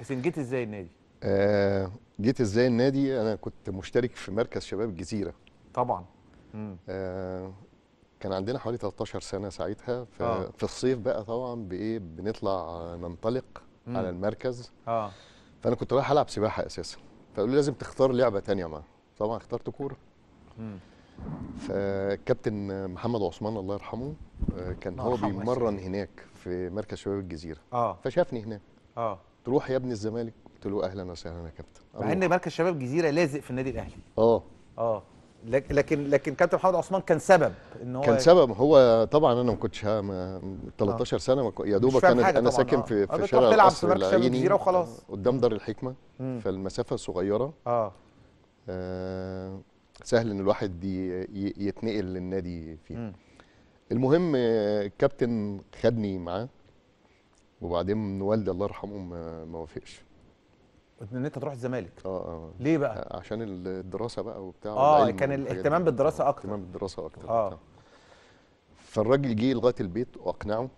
حسين جيت ازاي النادي؟ آه جيت ازاي النادي انا كنت مشترك في مركز شباب الجزيره طبعا آه كان عندنا حوالي 13 سنه ساعتها ففي آه. الصيف بقى طبعا بايه بنطلع ننطلق مم. على المركز اه فانا كنت رايح العب سباحه اساسا فقالوا لي لازم تختار لعبه ثانيه معاه. طبعا اخترت كوره فالكابتن محمد عثمان الله يرحمه آه، كان هو بيمرن هناك في مركز شباب الجزيره اه فشافني هناك اه تروح يا ابني الزمالك قلت له اهلا وسهلا يا كابتن مع ان مركز شباب جزيره لازق في النادي الاهلي اه اه لكن لكن كابتن محمد عثمان كان سبب ان هو كان سبب هو طبعا انا ما كنتش 13 سنه يا دوبك انا انا ساكن في آه. في شارع بتلعب في مركز شباب جزيره وخلاص قدام دار الحكمه فالمسافه صغيره آه. اه, سهل ان الواحد يتنقل للنادي فيه مم. المهم الكابتن آه، خدني معاه وبعدين والدي الله يرحمه ما وافقش ان انت تروح الزمالك اه اه ليه بقى آه، عشان الدراسه بقى وبتاع اه كان الاهتمام آه، بالدراسه اكتر الاهتمام بالدراسه اكتر اه فالراجل جه لغايه البيت واقنعه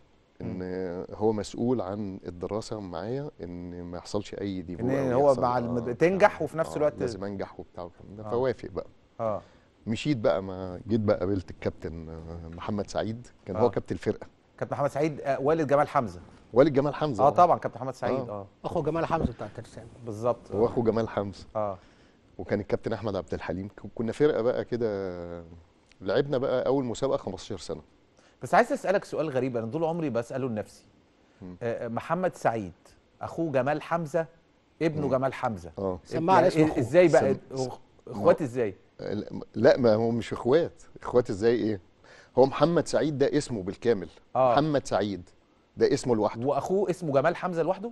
ان هو مسؤول عن الدراسه معايا ان ما يحصلش اي ديفور ان هو مع المد... آه، تنجح وفي نفس الوقت لازم انجح وبتاع والكلام ده فوافق بقى اه مشيت بقى ما جيت بقى قابلت الكابتن محمد سعيد كان آه. هو كابتن الفرقه كابتن محمد سعيد آه، والد جمال حمزه والد جمال حمزه اه طبعا كابتن محمد سعيد اه, آه. اخو جمال حمزه بتاع الترسانه بالظبط هو اخو جمال حمزه اه وكان الكابتن احمد عبد الحليم كنا فرقه بقى كده لعبنا بقى اول مسابقه 15 سنه بس عايز اسالك سؤال غريب انا طول عمري بساله لنفسي آه، آه، محمد سعيد اخوه جمال حمزه ابنه مم. جمال حمزه اه سمع يعني اسمه ازاي بقى سم... اخوات ازاي لا ما هم مش اخوات اخوات ازاي ايه هو محمد سعيد ده اسمه بالكامل آه. محمد سعيد ده اسمه لوحده واخوه اسمه جمال حمزه لوحده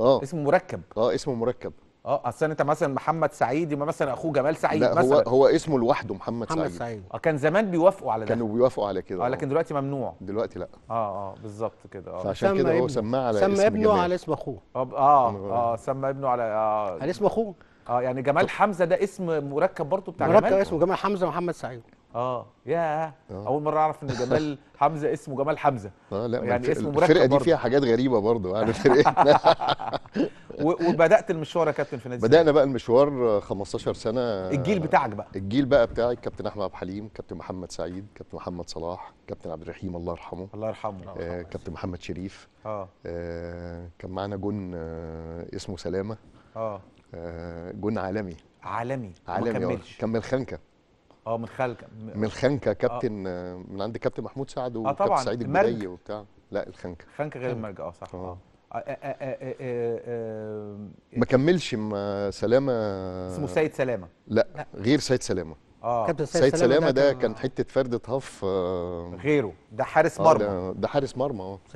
اه اسمه مركب اه اسمه مركب اه اصل انت مثلا محمد سعيد يبقى مثلا اخوه جمال سعيد لا مثلا هو هو اسمه لوحده محمد, محمد سعيد, سعيد. اه كان زمان بيوافقوا على ده كانوا بيوافقوا على كده اه لكن دلوقتي ممنوع دلوقتي لا اه اه بالظبط كده اه فعشان كده هو سماه على سمى اسم ابنه جمال. على اسم اخوه اه اه, آه سمى ابنه على اه على اسم اخوه اه يعني جمال حمزه ده اسم مركب برضه بتاع مركب جمال مركب اسمه جمال حمزه ومحمد سعيد اه يا أوه. اول مره اعرف ان جمال حمزه اسمه جمال حمزه اه لا يعني اسمه مركب الفرقه دي فيها حاجات غريبه برضه يعني فرقتنا وبدات المشوار يا كابتن في نادي بدانا بقى المشوار 15 سنه الجيل بتاعك بقى الجيل بقى بتاعي كابتن احمد عبد الحليم كابتن محمد سعيد كابتن محمد صلاح كابتن عبد الرحيم الله يرحمه الله يرحمه آه, آه، كابتن محمد شريف اه, آه كان معانا جون آه اسمه سلامه اه, آه جون عالمي عالمي عالمي ما آه، كملش كمل خنكه اه من خلكه من الخنكه آه. كابتن آه. من عند كابتن محمود سعد آه، وكابتن آه سعيد الجدي وبتاع لا الخنكه الخنكه غير المرج اه صح اه, آه، ما كملش مع سلامه اسمه سيد سلامه لا, لا. غير سيد سلامه اه كابتن سيد, سيد سلامه, ده كان, حته فرد هاف آه غيره ده حارس مرمى ده, ده حارس مرمى اه